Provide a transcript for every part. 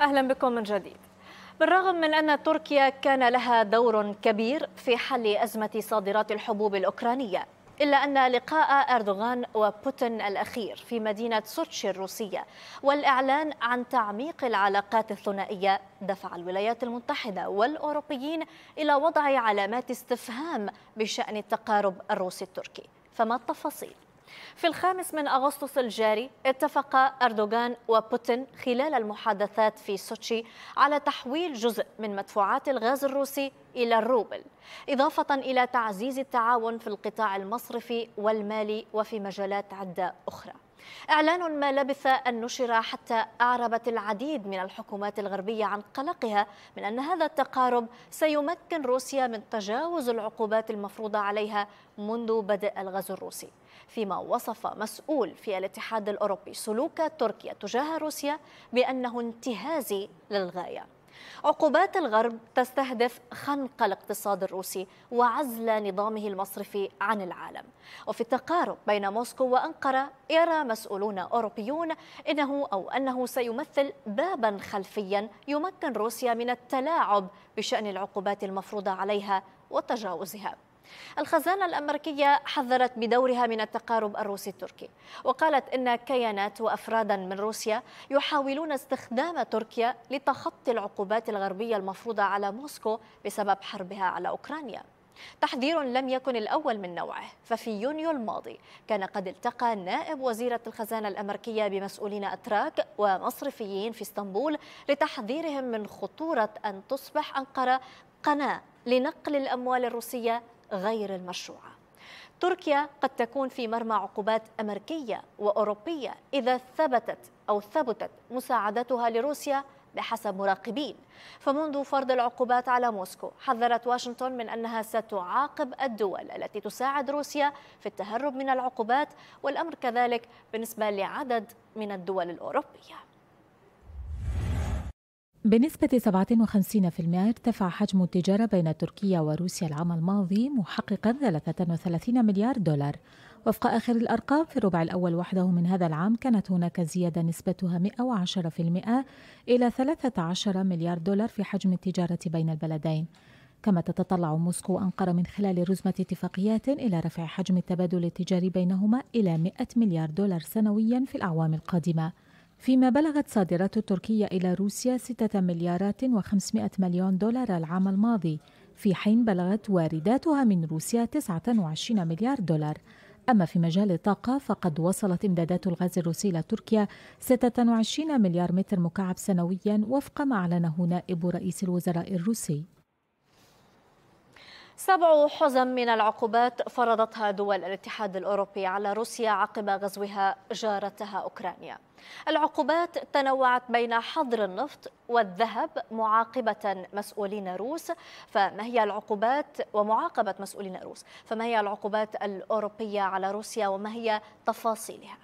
أهلا بكم من جديد بالرغم من أن تركيا كان لها دور كبير في حل أزمة صادرات الحبوب الأوكرانية إلا أن لقاء أردوغان وبوتين الأخير في مدينة سوتشي الروسية والإعلان عن تعميق العلاقات الثنائية دفع الولايات المتحدة والأوروبيين إلى وضع علامات استفهام بشأن التقارب الروسي التركي فما التفاصيل؟ في الخامس من أغسطس الجاري اتفق أردوغان وبوتين خلال المحادثات في سوتشي على تحويل جزء من مدفوعات الغاز الروسي إلى الروبل إضافة إلى تعزيز التعاون في القطاع المصرفي والمالي وفي مجالات عدة أخرى إعلان ما لبث أن نشر حتى أعربت العديد من الحكومات الغربية عن قلقها من أن هذا التقارب سيمكن روسيا من تجاوز العقوبات المفروضة عليها منذ بدء الغزو الروسي فيما وصف مسؤول في الاتحاد الأوروبي سلوك تركيا تجاه روسيا بأنه انتهازي للغاية عقوبات الغرب تستهدف خنق الاقتصاد الروسي وعزل نظامه المصرفي عن العالم وفي التقارب بين موسكو وأنقرة يرى مسؤولون أوروبيون إنه أو أنه سيمثل بابا خلفيا يمكن روسيا من التلاعب بشأن العقوبات المفروضة عليها وتجاوزها الخزانة الأمريكية حذرت بدورها من التقارب الروسي التركي وقالت إن كيانات وأفرادا من روسيا يحاولون استخدام تركيا لتخطي العقوبات الغربية المفروضة على موسكو بسبب حربها على أوكرانيا تحذير لم يكن الأول من نوعه ففي يونيو الماضي كان قد التقى نائب وزيرة الخزانة الأمريكية بمسؤولين أتراك ومصرفيين في اسطنبول لتحذيرهم من خطورة أن تصبح أنقرة قناة لنقل الأموال الروسية غير المشروعه تركيا قد تكون في مرمى عقوبات امريكيه واوروبيه اذا ثبتت او ثبتت مساعدتها لروسيا بحسب مراقبين فمنذ فرض العقوبات على موسكو حذرت واشنطن من انها ستعاقب الدول التي تساعد روسيا في التهرب من العقوبات والامر كذلك بالنسبه لعدد من الدول الاوروبيه بنسبة 57% ارتفع حجم التجارة بين تركيا وروسيا العام الماضي محققا 33 مليار دولار وفق آخر الأرقام في الربع الأول وحده من هذا العام كانت هناك زيادة نسبتها 110% إلى 13 مليار دولار في حجم التجارة بين البلدين كما تتطلع موسكو وأنقرة من خلال رزمة اتفاقيات إلى رفع حجم التبادل التجاري بينهما إلى 100 مليار دولار سنويا في الأعوام القادمة فيما بلغت صادرات تركيا إلى روسيا 6 مليارات و500 مليون دولار العام الماضي في حين بلغت وارداتها من روسيا 29 مليار دولار أما في مجال الطاقة فقد وصلت إمدادات الغاز الروسي إلى تركيا 26 مليار متر مكعب سنويا وفق ما أعلنه نائب رئيس الوزراء الروسي سبع حزم من العقوبات فرضتها دول الاتحاد الأوروبي على روسيا عقب غزوها جارتها أوكرانيا العقوبات تنوعت بين حظر النفط والذهب معاقبة مسؤولين روس فما هي العقوبات ومعاقبة مسؤولين روس فما هي العقوبات الأوروبية على روسيا وما هي تفاصيلها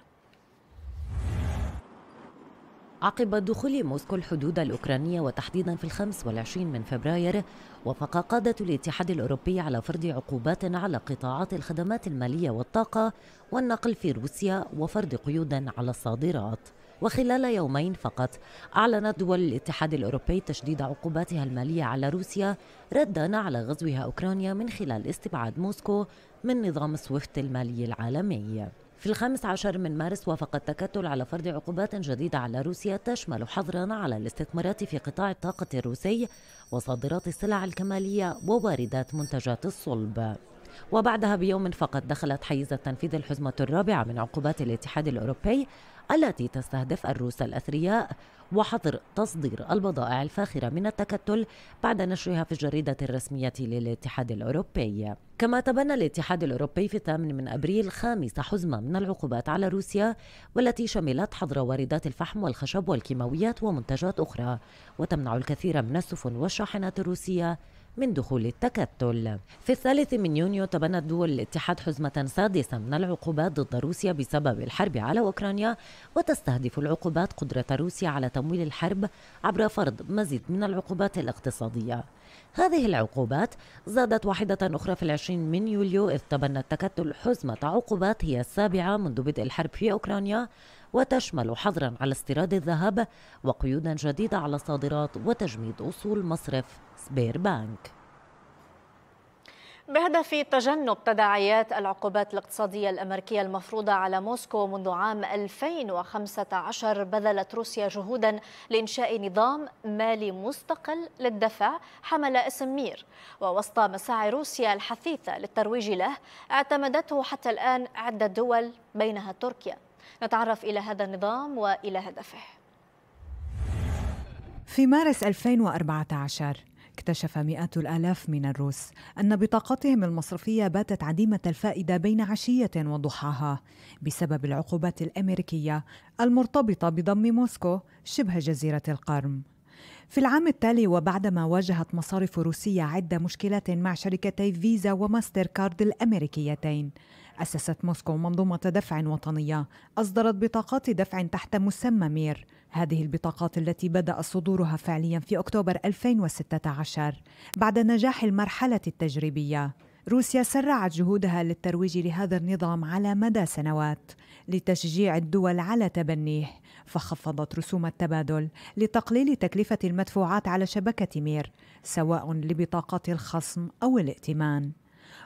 عقب دخول موسكو الحدود الأوكرانية وتحديدا في الخمس والعشرين من فبراير وافق قادة الاتحاد الأوروبي على فرض عقوبات على قطاعات الخدمات المالية والطاقة والنقل في روسيا وفرض قيود على الصادرات وخلال يومين فقط أعلنت دول الاتحاد الأوروبي تشديد عقوباتها المالية على روسيا ردا على غزوها أوكرانيا من خلال استبعاد موسكو من نظام سويفت المالي العالمي في الخامس عشر من مارس وافق التكتل على فرض عقوبات جديدة على روسيا تشمل حظرا على الاستثمارات في قطاع الطاقة الروسي وصادرات السلع الكمالية وواردات منتجات الصلب وبعدها بيوم فقط دخلت حيز التنفيذ الحزمة الرابعة من عقوبات الاتحاد الأوروبي التي تستهدف الروس الأثرياء وحظر تصدير البضائع الفاخرة من التكتل بعد نشرها في الجريدة الرسمية للاتحاد الأوروبي كما تبنى الاتحاد الأوروبي في الثامن من أبريل خامس حزمة من العقوبات على روسيا والتي شملت حظر واردات الفحم والخشب والكيماويات ومنتجات أخرى وتمنع الكثير من السفن والشاحنات الروسية من دخول التكتل في الثالث من يونيو تبنت دول الاتحاد حزمة سادسة من العقوبات ضد روسيا بسبب الحرب على أوكرانيا وتستهدف العقوبات قدرة روسيا على تمويل الحرب عبر فرض مزيد من العقوبات الاقتصادية هذه العقوبات زادت واحدة أخرى في العشرين من يوليو إذ تبنى التكتل حزمة عقوبات هي السابعة منذ بدء الحرب في أوكرانيا وتشمل حظرا على استيراد الذهب وقيودا جديدة على الصادرات وتجميد أصول مصرف سبير بانك بهدف تجنب تداعيات العقوبات الاقتصادية الأمريكية المفروضة على موسكو منذ عام 2015 بذلت روسيا جهودا لإنشاء نظام مالي مستقل للدفع حمل اسم مير ووسط مساعي روسيا الحثيثة للترويج له اعتمدته حتى الآن عدة دول بينها تركيا نتعرف إلى هذا النظام وإلى هدفه في مارس 2014 اكتشف مئات الآلاف من الروس أن بطاقتهم المصرفية باتت عديمة الفائدة بين عشية وضحاها بسبب العقوبات الأمريكية المرتبطة بضم موسكو شبه جزيرة القرم. في العام التالي وبعدما واجهت مصارف روسية عدة مشكلات مع شركتي فيزا وماستر كارد الأمريكيتين أسست موسكو منظومة دفع وطنية أصدرت بطاقات دفع تحت مسمى مير هذه البطاقات التي بدأ صدورها فعليا في أكتوبر 2016 بعد نجاح المرحلة التجريبية روسيا سرعت جهودها للترويج لهذا النظام على مدى سنوات لتشجيع الدول على تبنيه فخفضت رسوم التبادل لتقليل تكلفة المدفوعات على شبكة مير سواء لبطاقات الخصم أو الائتمان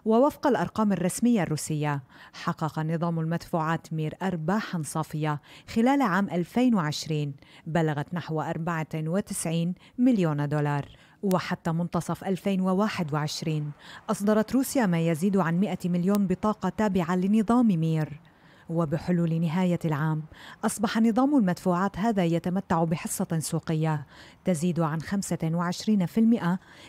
ووفق الأرقام الرسمية الروسية حقق نظام المدفوعات مير أرباحا صافية خلال عام 2020 بلغت نحو 94 مليون دولار وحتى منتصف 2021 أصدرت روسيا ما يزيد عن 100 مليون بطاقة تابعة لنظام مير وبحلول نهاية العام أصبح نظام المدفوعات هذا يتمتع بحصة سوقية تزيد عن 25%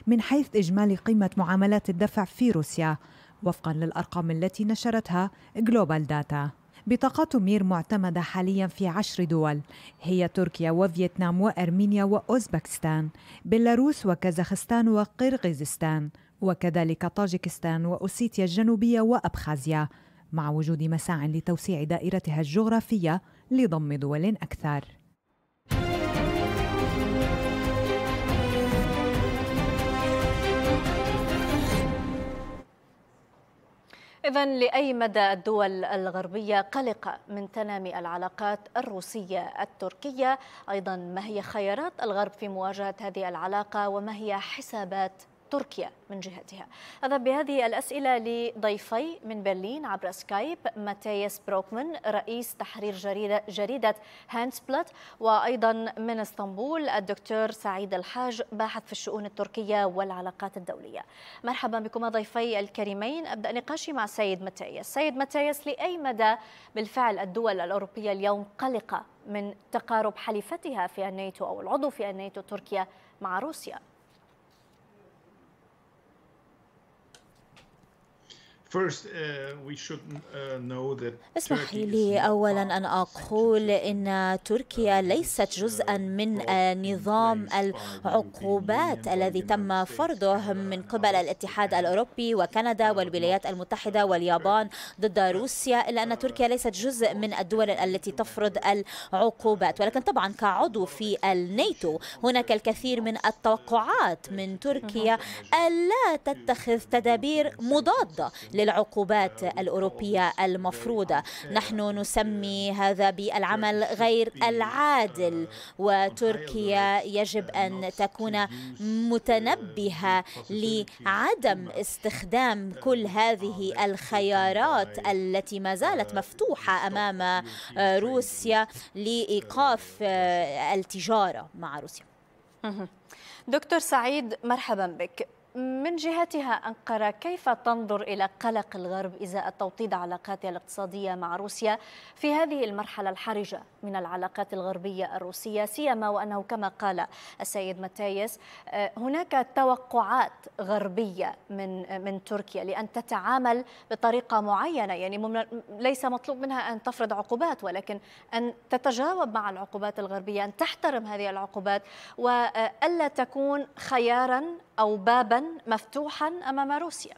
من حيث إجمالي قيمة معاملات الدفع في روسيا وفقا للأرقام التي نشرتها جلوبال داتا بطاقات مير معتمدة حاليا في عشر دول هي تركيا وفيتنام وأرمينيا وأوزبكستان بيلاروس وكازاخستان وقرغيزستان وكذلك طاجكستان وأوسيتيا الجنوبية وأبخازيا مع وجود مساع لتوسيع دائرتها الجغرافية لضم دول أكثر. إذا لأي مدى الدول الغربية قلقة من تنامي العلاقات الروسية التركية أيضا ما هي خيارات الغرب في مواجهة هذه العلاقة وما هي حسابات تركيا من جهتها أذهب بهذه الأسئلة لضيفي من برلين عبر سكايب ماتياس بروكمان رئيس تحرير جريدة, جريدة هانسبلت وأيضا من اسطنبول الدكتور سعيد الحاج باحث في الشؤون التركية والعلاقات الدولية مرحبا بكم ضيفي الكريمين أبدأ نقاشي مع سيد ماتياس سيد ماتياس لأي مدى بالفعل الدول الأوروبية اليوم قلقة من تقارب حليفتها في الناتو أو العضو في الناتو تركيا مع روسيا Uh, uh, اسمح لي أولا أن أقول إن تركيا uh, ليست جزءا من آه، نظام العقوبات الذي تم فرضه من قبل الاتحاد الأوروبي وكندا والولايات المتحدة واليابان ضد روسيا إلا أن تركيا ليست جزء من الدول التي تفرض العقوبات ولكن طبعا كعضو في الناتو هناك الكثير من التوقعات من تركيا ألا تتخذ تدابير مضادة للعقوبات الأوروبية المفروضة نحن نسمي هذا بالعمل غير العادل وتركيا يجب أن تكون متنبهة لعدم استخدام كل هذه الخيارات التي ما زالت مفتوحة أمام روسيا لإيقاف التجارة مع روسيا دكتور سعيد مرحبا بك من جهتها أنقرة كيف تنظر إلى قلق الغرب إزاء توطيد علاقاتها الاقتصادية مع روسيا في هذه المرحلة الحرجة من العلاقات الغربية الروسية سيما وأنه كما قال السيد متايس آه، هناك توقعات غربية من آه، من تركيا لأن تتعامل بطريقة معينة يعني ليس مطلوب منها أن تفرض عقوبات ولكن أن تتجاوب مع العقوبات الغربية أن تحترم هذه العقوبات وألا تكون خيارا أو بابا مفتوحا أمام روسيا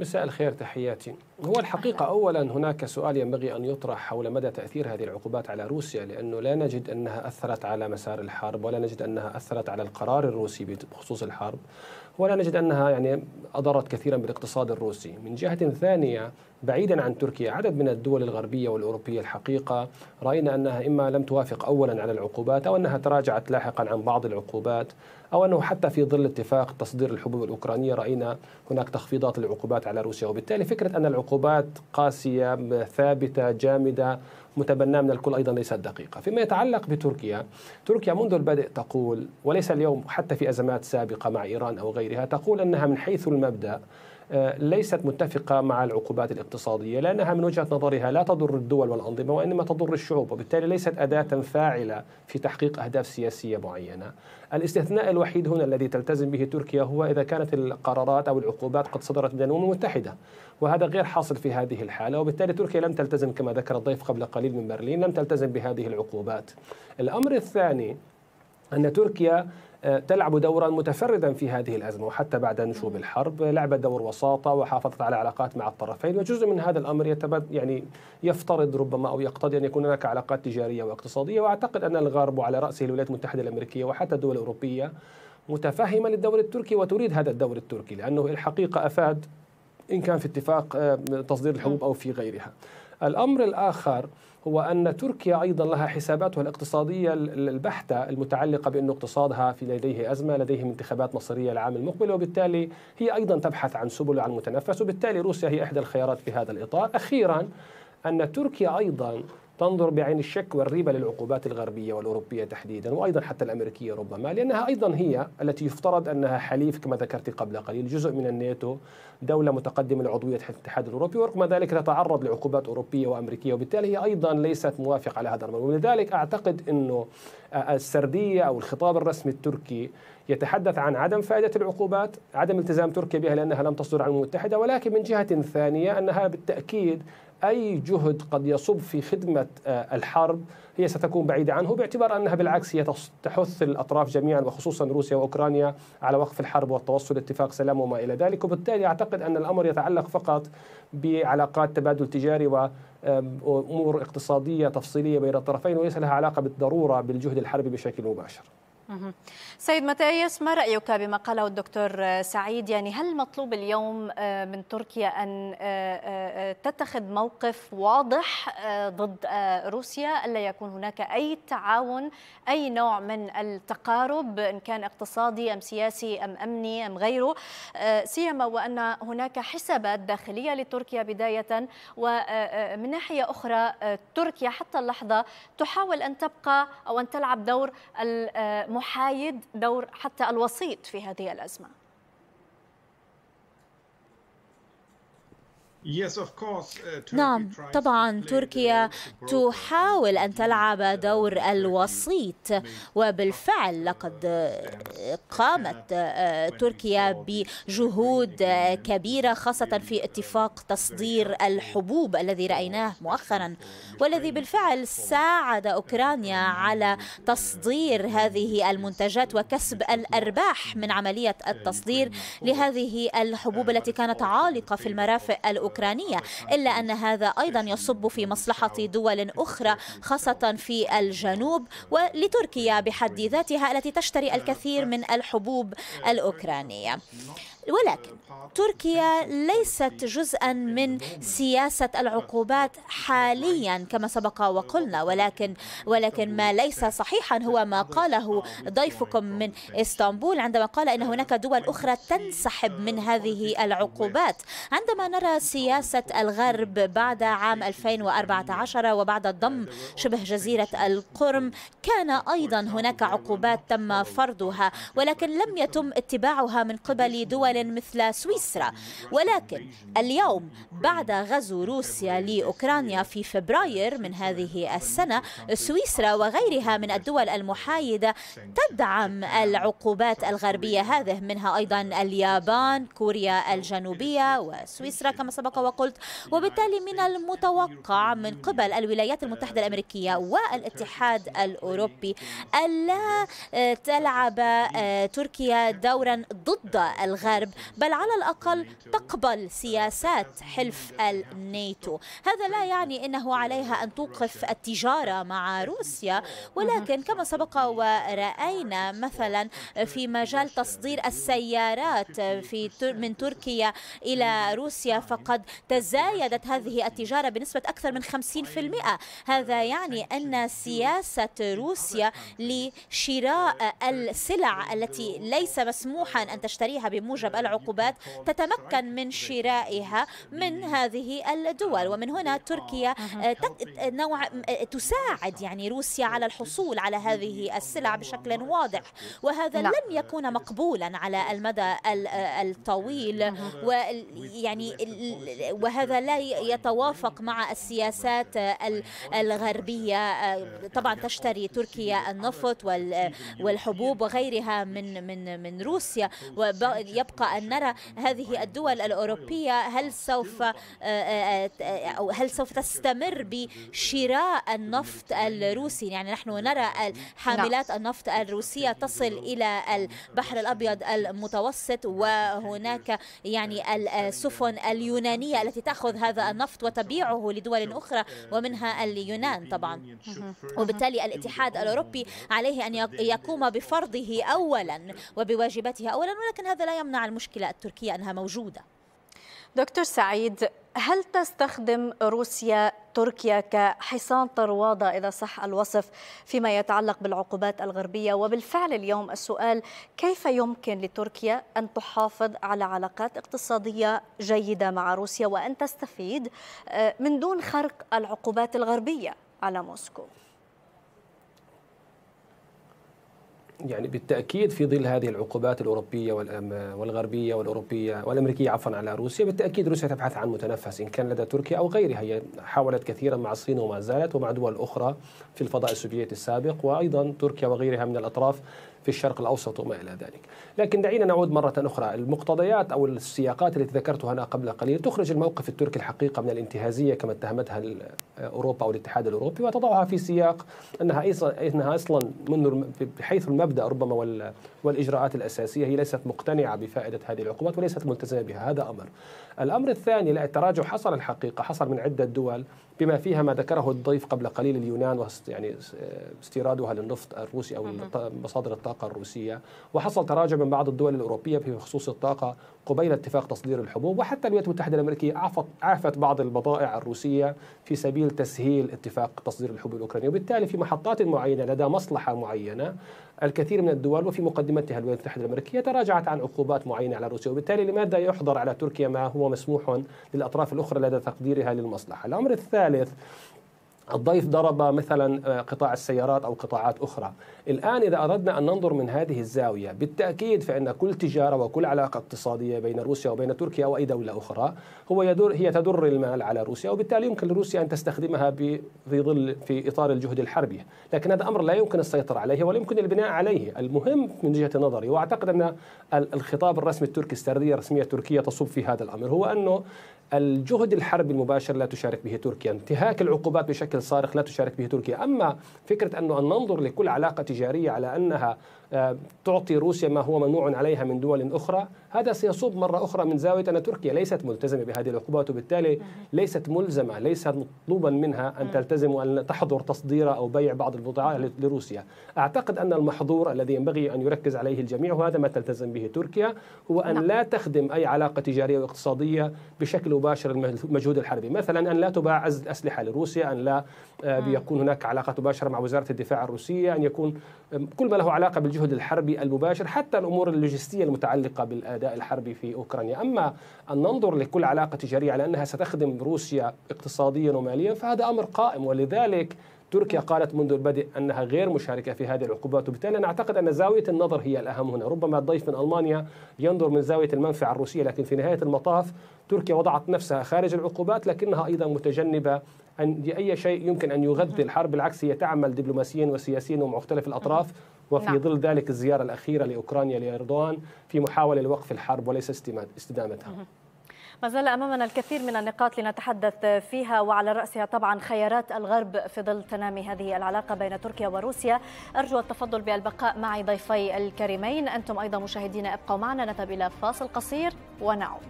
مساء الخير تحياتي هو الحقيقة أولا هناك سؤال ينبغي أن يطرح حول مدى تأثير هذه العقوبات على روسيا لأنه لا نجد أنها أثرت على مسار الحرب ولا نجد أنها أثرت على القرار الروسي بخصوص الحرب ولا نجد أنها يعني أضرت كثيرا بالاقتصاد الروسي من جهة ثانية بعيدا عن تركيا عدد من الدول الغربية والأوروبية الحقيقة رأينا أنها إما لم توافق أولا على العقوبات أو أنها تراجعت لاحقا عن بعض العقوبات أو أنه حتى في ظل اتفاق تصدير الحبوب الأوكرانية رأينا هناك تخفيضات للعقوبات على روسيا وبالتالي فكرة أن العقوبات قاسية ثابتة جامدة متبناه من الكل ايضا ليست دقيقه، فيما يتعلق بتركيا، تركيا منذ البدء تقول وليس اليوم حتى في ازمات سابقه مع ايران او غيرها، تقول انها من حيث المبدا آه، ليست متفقة مع العقوبات الاقتصادية لأنها من وجهة نظرها لا تضر الدول والأنظمة وإنما تضر الشعوب وبالتالي ليست أداة فاعلة في تحقيق أهداف سياسية معينة الاستثناء الوحيد هنا الذي تلتزم به تركيا هو إذا كانت القرارات أو العقوبات قد صدرت من الأمم المتحدة وهذا غير حاصل في هذه الحالة وبالتالي تركيا لم تلتزم كما ذكر الضيف قبل قليل من برلين لم تلتزم بهذه العقوبات الأمر الثاني أن تركيا تلعب دورا متفردا في هذه الازمه وحتى بعد نشوب الحرب لعبت دور وساطه وحافظت على علاقات مع الطرفين وجزء من هذا الامر يتبد يعني يفترض ربما او يقتضي ان يكون هناك علاقات تجاريه واقتصاديه واعتقد ان الغرب وعلى راسه الولايات المتحده الامريكيه وحتى الدول الاوروبيه متفهمه للدور التركي وتريد هذا الدور التركي لانه الحقيقه افاد ان كان في اتفاق آه، تصدير الحبوب او في غيرها. الامر الاخر هو أن تركيا أيضا لها حساباتها الاقتصادية البحتة المتعلقة بأن اقتصادها في لديه أزمة لديهم انتخابات مصيرية العام المقبل وبالتالي هي أيضا تبحث عن سبل وعن متنفس وبالتالي روسيا هي إحدى الخيارات في هذا الإطار أخيرا أن تركيا أيضا تنظر بعين الشك والريبة للعقوبات الغربية والأوروبية تحديدا وأيضا حتى الأمريكية ربما لأنها أيضا هي التي يفترض أنها حليف كما ذكرت قبل قليل جزء من الناتو دولة متقدمة لعضوية الاتحاد الأوروبي ورغم ذلك تتعرض لعقوبات أوروبية وأمريكية وبالتالي هي أيضا ليست موافقة على هذا الأمر ولذلك أعتقد أنه آه، السردية أو الخطاب الرسمي التركي يتحدث عن عدم فائدة العقوبات عدم التزام تركيا بها لأنها لم تصدر عن المتحدة ولكن من جهة ثانية أنها بالتأكيد أي جهد قد يصب في خدمة آه، الحرب هي ستكون بعيدة عنه باعتبار أنها بالعكس هي تحث الأطراف جميعا وخصوصا روسيا وأوكرانيا على وقف الحرب والتوصل لاتفاق سلام وما إلى ذلك وبالتالي أعتقد أن الأمر يتعلق فقط بعلاقات تبادل تجاري وأمور اقتصادية تفصيلية بين الطرفين وليس لها علاقة بالضرورة بالجهد الحربي بشكل مباشر سيد متايس ما رأيك بما قاله الدكتور سعيد يعني هل مطلوب اليوم آه، من تركيا أن آه، آه، تتخذ موقف واضح ضد روسيا ألا يكون هناك أي تعاون أي نوع من التقارب إن كان اقتصادي أم سياسي أم أمني أم غيره سيما وأن هناك حسابات داخلية لتركيا بداية ومن ناحية أخرى تركيا حتى اللحظة تحاول أن تبقى أو أن تلعب دور المنظمة محايد دور حتى الوسيط في هذه الأزمة Uh, نعم طبعا تركيا تحاول ان تلعب uh, دور الوسيط وبالفعل لقد قامت آه، تركيا بجهود كبيره خاصه في uh, اتفاق تصدير الحبوب الذي رايناه مؤخرا والذي بالفعل ساعد اوكرانيا على تصدير هذه المنتجات وكسب الارباح من عمليه التصدير لهذه الحبوب التي كانت عالقه في المرافق الاوكرانيه الأوكرانية إلا أن هذا أيضا يصب في مصلحة دول أخرى خاصة في الجنوب ولتركيا بحد ذاتها التي تشتري الكثير من الحبوب الأوكرانية ولكن تركيا ليست جزءا من سياسة العقوبات حاليا كما سبق وقلنا ولكن ولكن ما ليس صحيحا هو ما قاله ضيفكم من اسطنبول عندما قال ان هناك دول اخرى تنسحب من هذه العقوبات عندما نرى سياسة سياسة الغرب بعد عام 2014 وبعد ضم شبه جزيرة القرم كان أيضا هناك عقوبات تم فرضها ولكن لم يتم اتباعها من قبل دول مثل سويسرا ولكن اليوم بعد غزو روسيا لأوكرانيا في فبراير من هذه السنة سويسرا وغيرها من الدول المحايدة تدعم العقوبات الغربية هذه منها أيضا اليابان كوريا الجنوبية وسويسرا كما سبق السابقة وقلت وبالتالي من المتوقع من قبل الولايات المتحدة الأمريكية والاتحاد الأوروبي ألا آه، تلعب آه، تركيا دورا ضد الغرب بل على الأقل تقبل سياسات حلف الناتو هذا لا يعني أنه عليها أن توقف التجارة مع روسيا ولكن كما سبق ورأينا مثلا في مجال تصدير السيارات في من تركيا إلى روسيا فقد وقد تزايدت هذه التجارة بنسبة أكثر من 50% هذا يعني أن سياسة روسيا لشراء السلع التي ليس مسموحا أن تشتريها بموجب العقوبات تتمكن من شرائها من هذه الدول ومن هنا تركيا آه، نوع آه، تساعد يعني روسيا على الحصول على هذه السلع بشكل واضح وهذا لا. نعم. لن يكون مقبولا على المدى آه، الطويل نعم. ويعني وهذا لا يتوافق مع السياسات الغربية طبعا تشتري تركيا النفط والحبوب وغيرها من من من روسيا ويبقى أن نرى هذه الدول الأوروبية هل سوف أو هل سوف تستمر بشراء النفط الروسي يعني نحن نرى حاملات نعم. النفط الروسية تصل إلى البحر الأبيض المتوسط وهناك يعني السفن اليونانية اليابانية التي تأخذ هذا النفط وتبيعه لدول أخرى ومنها اليونان طبعا وبالتالي الاتحاد الأوروبي عليه أن يقوم بفرضه أولا وبواجباته أولا ولكن هذا لا يمنع المشكلة التركية أنها موجودة دكتور سعيد هل تستخدم روسيا تركيا كحصان طروادة إذا صح الوصف فيما يتعلق بالعقوبات الغربية وبالفعل اليوم السؤال كيف يمكن لتركيا أن تحافظ على علاقات اقتصادية جيدة مع روسيا وأن تستفيد آه، من دون خرق العقوبات الغربية على موسكو يعني بالتاكيد في ظل هذه العقوبات الاوروبيه والغربيه والاوروبيه والامريكيه عفوا على روسيا بالتاكيد روسيا تبحث عن متنفس ان كان لدى تركيا او غيرها هي حاولت كثيرا مع الصين وما زالت ومع دول اخرى في الفضاء السوفيتي السابق وايضا تركيا وغيرها من الاطراف في الشرق الاوسط وما الى ذلك. لكن دعينا نعود مرة أخرى المقتضيات أو السياقات التي ذكرتها أنا قبل قليل تخرج الموقف التركي الحقيقة من الانتهازية كما اتهمتها أوروبا أو الاتحاد الأوروبي وتضعها في سياق أنها أنها أصلا منذ بحيث المبدأ ربما والإجراءات الأساسية هي ليست مقتنعة بفائدة هذه العقوبات وليست ملتزمة بها هذا أمر الأمر الثاني لا التراجع حصل الحقيقة حصل من عدة دول بما فيها ما ذكره الضيف قبل قليل اليونان يعني استيرادها للنفط الروسي أو مصادر الطاقة الروسية وحصل تراجع من بعض الدول الأوروبية في خصوص الطاقة قبيل اتفاق تصدير الحبوب وحتى الولايات المتحدة الأمريكية أعفت, أعفت بعض البضائع الروسية في سبيل تسهيل اتفاق تصدير الحبوب الأوكرانية وبالتالي في محطات معينة لدى مصلحة معينة الكثير من الدول وفي مقدمتها الولايات المتحدة الأمريكية تراجعت عن عقوبات معينة على روسيا وبالتالي لماذا يحضر على تركيا ما هو مسموح للأطراف الأخرى لدى تقديرها للمصلحة الأمر الثالث الضيف ضرب مثلا آه، قطاع السيارات او قطاعات اخرى. الان اذا اردنا ان ننظر من هذه الزاويه، بالتاكيد فان كل تجاره وكل علاقه اقتصاديه بين روسيا وبين تركيا واي دوله اخرى هو يدور هي تدر المال على روسيا وبالتالي يمكن لروسيا ان تستخدمها في ظل في اطار الجهد الحربي، لكن هذا امر لا يمكن السيطره عليه ولا يمكن البناء عليه، المهم من وجهه نظري واعتقد ان الخطاب الرسمي التركي السرديه الرسميه التركيه تصب في هذا الامر هو انه الجهد الحربي المباشر لا تشارك به تركيا انتهاك العقوبات بشكل صارخ لا تشارك به تركيا أما فكرة أنه أن ننظر لكل علاقة تجارية على أنها تعطي روسيا ما هو ممنوع عليها من دول أخرى هذا سيصب مرة أخرى من زاوية أن تركيا ليست ملتزمة بهذه العقوبات وبالتالي ليست ملزمة ليس مطلوبا منها أن تلتزم وأن تحظر تصدير أو بيع بعض البضاعة لروسيا أعتقد أن المحظور الذي ينبغي أن يركز عليه الجميع وهذا ما تلتزم به تركيا هو أن نعم. لا تخدم أي علاقة تجارية واقتصادية بشكل مباشر المجهود الحربي مثلا أن لا تباع أسلحة لروسيا أن لا آه، يكون هناك علاقات مباشرة مع وزارة الدفاع الروسية أن يكون كل ما له علاقة بالجهود الجهد الحربي المباشر حتى الامور اللوجستيه المتعلقه بالاداء الحربي في اوكرانيا، اما ان ننظر لكل علاقه تجاريه على انها ستخدم روسيا اقتصاديا وماليا فهذا امر قائم ولذلك تركيا قالت منذ البدء انها غير مشاركه في هذه العقوبات وبالتالي انا اعتقد ان زاويه النظر هي الاهم هنا، ربما الضيف من المانيا ينظر من زاويه المنفعه الروسيه لكن في نهايه المطاف تركيا وضعت نفسها خارج العقوبات لكنها ايضا متجنبه أن أي شيء يمكن أن يغذي الحرب بالعكس هي تعمل دبلوماسيا وسياسيا ومع مختلف الأطراف وفي نعم. ظل ذلك الزيارة الأخيرة لأوكرانيا لأردوان في محاولة لوقف الحرب وليس استدامتها ما زال أمامنا الكثير من النقاط لنتحدث فيها وعلى رأسها طبعا خيارات الغرب في ظل تنامي هذه العلاقة بين تركيا وروسيا أرجو التفضل بالبقاء معي ضيفي الكريمين أنتم أيضا مشاهدين ابقوا معنا نذهب إلى فاصل قصير ونعود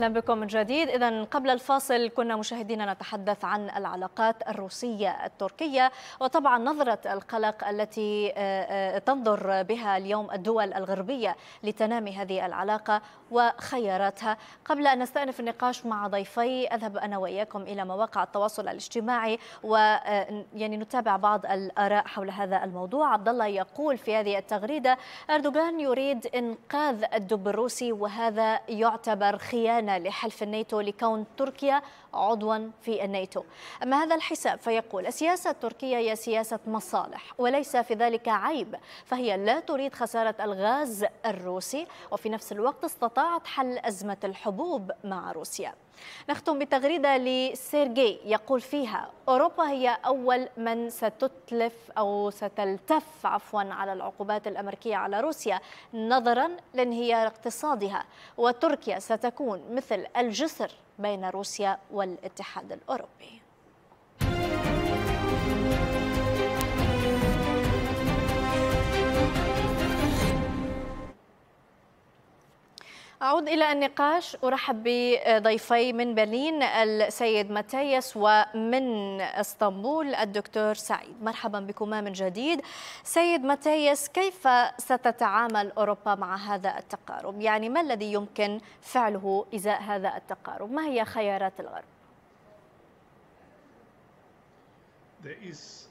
أهلا بكم من جديد إذا قبل الفاصل كنا مشاهدينا نتحدث عن العلاقات الروسية التركية وطبعا نظرة القلق التي آه، آه، تنظر بها اليوم الدول الغربية لتنامي هذه العلاقة وخياراتها قبل أن نستأنف النقاش مع ضيفي أذهب أنا وإياكم إلى مواقع التواصل الاجتماعي و آه، يعني نتابع بعض الآراء حول هذا الموضوع عبد الله يقول في هذه التغريدة أردوغان يريد إنقاذ الدب الروسي وهذا يعتبر خيانة لحلف الناتو لكون تركيا عضوا في الناتو أما هذا الحساب فيقول السياسة التركية هي سياسة مصالح وليس في ذلك عيب فهي لا تريد خسارة الغاز الروسي وفي نفس الوقت استطاعت حل أزمة الحبوب مع روسيا نختم بتغريدة لسيرجي يقول فيها أوروبا هي أول من ستتلف أو ستلتف عفوا على العقوبات الأمريكية على روسيا نظرا لانهيار اقتصادها وتركيا ستكون مثل الجسر بين روسيا والاتحاد الأوروبي أعود إلى النقاش أرحب بضيفي من برلين السيد ماتياس ومن اسطنبول الدكتور سعيد مرحبا بكما من جديد سيد ماتياس كيف ستتعامل أوروبا مع هذا التقارب يعني ما الذي يمكن فعله إزاء هذا التقارب ما هي خيارات الغرب There is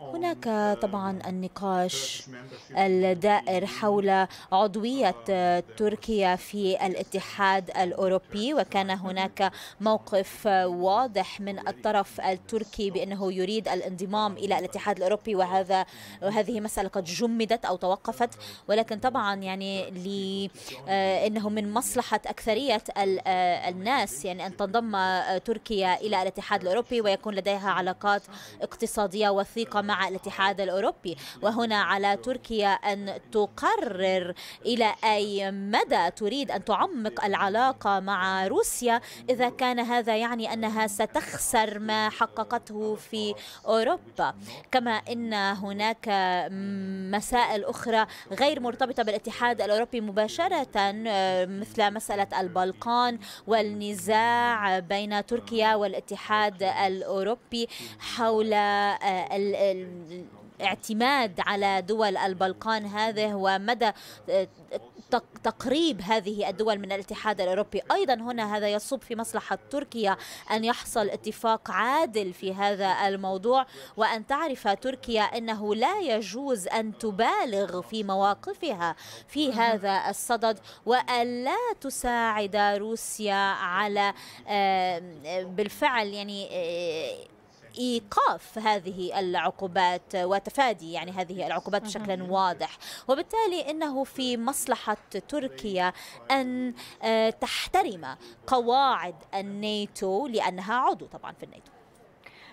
هناك طبعا النقاش الدائر حول عضوية تركيا في الاتحاد الأوروبي وكان هناك موقف واضح من الطرف التركي بأنه يريد الانضمام إلى الاتحاد الأوروبي وهذا وهذه مسألة قد جمدت أو توقفت ولكن طبعا يعني لأنه إنه من مصلحة أكثرية آه، الناس يعني أن تنضم تركيا إلى الاتحاد الأوروبي ويكون لديها علاقات اقتصادية وثيقة مع الاتحاد الأوروبي وهنا على تركيا أن تقرر إلى أي مدى تريد أن تعمق العلاقة مع روسيا إذا كان هذا يعني أنها ستخسر ما حققته في أوروبا كما أن هناك مسائل أخرى غير مرتبطة بالاتحاد الأوروبي مباشرة مثل مسألة البلقان والنزاع بين تركيا والاتحاد الأوروبي حول آه، الاعتماد على دول البلقان هذه ومدى آه، تقريب هذه الدول من الاتحاد الاوروبي ايضا هنا هذا يصب في مصلحه تركيا ان يحصل اتفاق عادل في هذا الموضوع وان تعرف تركيا انه لا يجوز ان تبالغ في مواقفها في هذا الصدد والا تساعد روسيا على بالفعل يعني آه، ايقاف هذه العقوبات وتفادي يعني هذه العقوبات بشكل واضح وبالتالي انه في مصلحه تركيا ان آه، تحترم قواعد الناتو لانها عضو طبعا في الناتو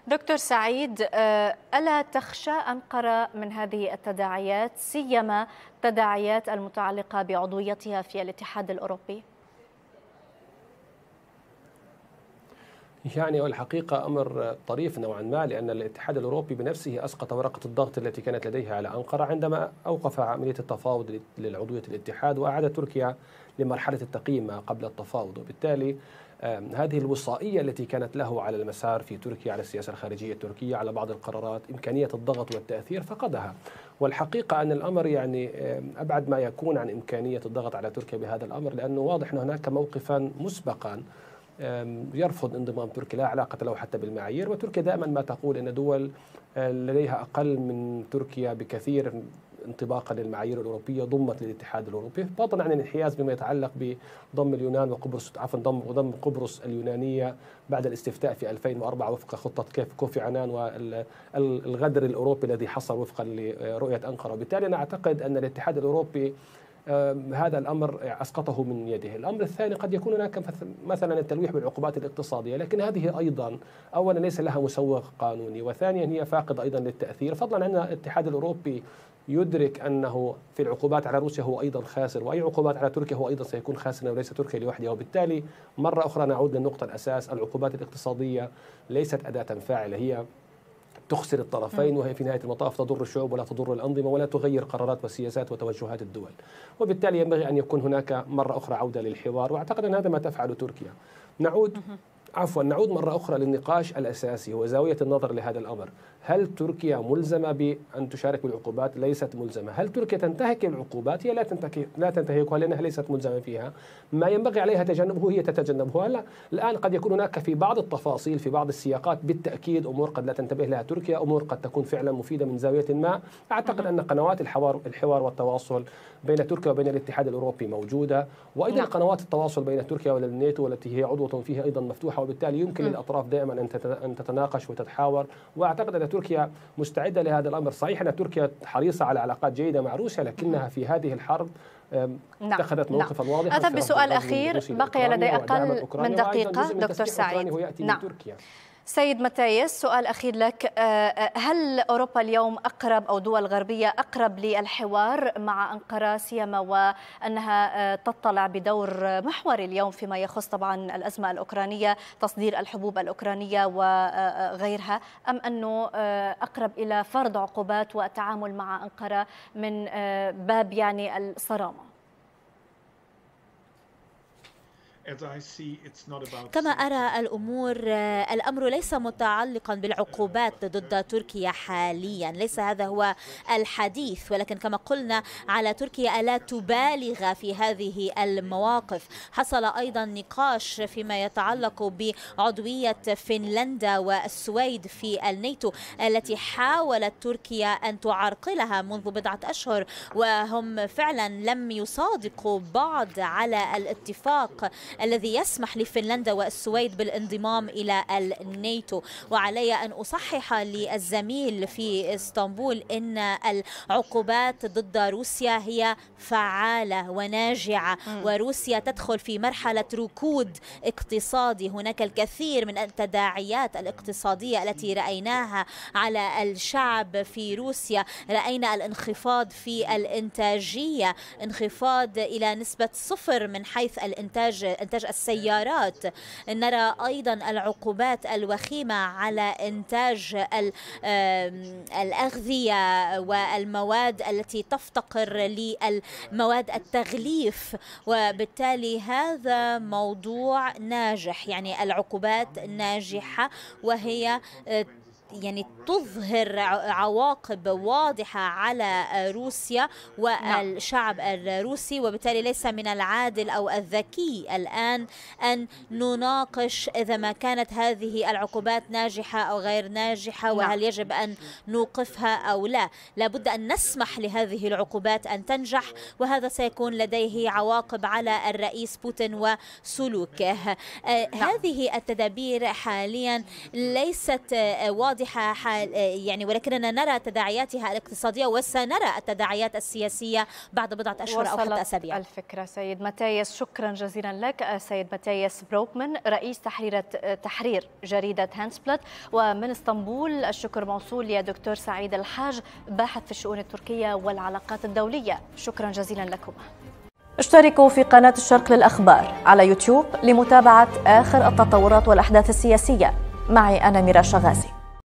دكتور سعيد آه، ألا تخشى أنقرة من هذه التداعيات سيما تداعيات المتعلقة بعضويتها في الاتحاد الأوروبي؟ يعني الحقيقة أمر طريف نوعا ما لأن الاتحاد الأوروبي بنفسه أسقط ورقة الضغط التي كانت لديها على أنقرة عندما أوقف عملية التفاوض للعضوية الاتحاد وأعاد تركيا لمرحلة التقييم ما قبل التفاوض وبالتالي هذه الوصائية التي كانت له على المسار في تركيا على السياسة الخارجية التركية على بعض القرارات إمكانية الضغط والتأثير فقدها والحقيقة أن الأمر يعني أبعد ما يكون عن إمكانية الضغط على تركيا بهذا الأمر لأنه واضح أن هناك موقفا مسبقا يرفض انضمام تركيا لا علاقة له حتى بالمعايير وتركيا دائما ما تقول أن دول أه، لديها أقل من تركيا بكثير انطباقا للمعايير الأوروبية ضمت للاتحاد الأوروبي فضلا عن الانحياز بما يتعلق بضم اليونان وقبرص عفوا ضم وضم قبرص اليونانية بعد الاستفتاء في 2004 وفق خطة كيف كوفي عنان والغدر الأوروبي الذي حصل وفقا لرؤية أنقرة وبالتالي أنا أعتقد أن الاتحاد الأوروبي هذا الامر اسقطه من يده، الامر الثاني قد يكون هناك مثلا التلويح بالعقوبات الاقتصاديه، لكن هذه ايضا اولا ليس لها مسوغ قانوني، وثانيا هي فاقد ايضا للتاثير، فضلا عن الاتحاد الاوروبي يدرك انه في العقوبات على روسيا هو ايضا خاسر، واي عقوبات على تركيا هو ايضا سيكون خاسرا وليس تركيا لوحدها، وبالتالي مره اخرى نعود للنقطه الاساس العقوبات الاقتصاديه ليست اداه فاعله هي تخسر الطرفين وهي في نهايه المطاف تضر الشعوب ولا تضر الانظمه ولا تغير قرارات وسياسات وتوجهات الدول. وبالتالي ينبغي ان يكون هناك مره اخرى عوده للحوار واعتقد ان هذا ما تفعله تركيا. نعود عفوا نعود مرة أخرى للنقاش الأساسي وزاوية النظر لهذا الأمر هل تركيا ملزمة بأن تشارك بالعقوبات ليست ملزمة هل تركيا تنتهك العقوبات هي لا تنتهك لا تنتهكها لأنها ليست ملزمة فيها ما ينبغي عليها تجنبه هي تتجنبه لا الآن قد يكون هناك في بعض التفاصيل في بعض السياقات بالتأكيد أمور قد لا تنتبه لها تركيا أمور قد تكون فعلا مفيدة من زاوية ما أعتقد أن قنوات الحوار الحوار والتواصل بين تركيا وبين الاتحاد الأوروبي موجودة وأيضا نعم. قنوات التواصل بين تركيا والناتو والتي هي عضو فيها أيضا مفتوحة وبالتالي يمكن للاطراف دائما ان ان تتناقش وتتحاور واعتقد ان تركيا مستعده لهذا الامر صحيح ان تركيا حريصه على علاقات جيده مع روسيا لكنها في هذه الحرب نعم، اتخذت نعم. موقفا نعم. واضحا اتى بسؤال اخير بقي لدي اقل من دقيقه دكتور سعيد نعم تركيا. سيد متايس سؤال أخير لك آه، آه، هل أوروبا اليوم أقرب أو دول غربية أقرب للحوار مع أنقرة سيما وأنها آه، تطلع بدور محوري اليوم فيما يخص طبعا الأزمة الأوكرانية تصدير الحبوب الأوكرانية وغيرها أم أنه أقرب إلى فرض عقوبات والتعامل مع أنقرة من باب يعني الصرامة كما أرى الأمور آه، الأمر ليس متعلقا بالعقوبات ضد تركيا حاليا ليس هذا هو الحديث ولكن كما قلنا على تركيا ألا تبالغ في هذه المواقف حصل أيضا نقاش فيما يتعلق بعضوية فنلندا والسويد في الناتو التي حاولت تركيا أن تعرقلها منذ بضعة أشهر وهم فعلا لم يصادقوا بعض على الاتفاق الذي يسمح لفنلندا والسويد بالانضمام إلى الناتو وعلي أن أصحح للزميل في اسطنبول أن العقوبات ضد روسيا هي فعالة وناجعة وروسيا تدخل في مرحلة ركود اقتصادي هناك الكثير من التداعيات الاقتصادية التي رأيناها على الشعب في روسيا رأينا الانخفاض في الانتاجية انخفاض إلى نسبة صفر من حيث الانتاج إنتاج السيارات نرى أيضا العقوبات الوخيمة على إنتاج الأغذية والمواد التي تفتقر للمواد التغليف وبالتالي هذا موضوع ناجح يعني العقوبات ناجحة وهي آه، يعني تظهر عواقب واضحة على روسيا نعم. والشعب الروسي وبالتالي ليس من العادل أو الذكي الآن أن نناقش إذا ما كانت هذه العقوبات ناجحة أو غير ناجحة نعم. وهل يجب أن نوقفها أو لا لابد أن نسمح لهذه العقوبات أن تنجح وهذا سيكون لديه عواقب على الرئيس بوتين وسلوكه آه، نعم. هذه التدابير حاليا ليست آه، واضحة واضحة حال آه، يعني ولكننا نرى تداعياتها الاقتصادية وسنرى التداعيات السياسية بعد بضعة أشهر أو حتى أسابيع الفكرة سيد متايس شكرا جزيلا لك آه، سيد متايس بروكمان رئيس تحرير آه، تحرير جريدة هانسبلت ومن اسطنبول الشكر موصول يا دكتور سعيد الحاج باحث في الشؤون التركية والعلاقات الدولية شكرا جزيلا لكم اشتركوا في قناة الشرق للأخبار على يوتيوب لمتابعة آخر التطورات والأحداث السياسية معي أنا ميرا شغازي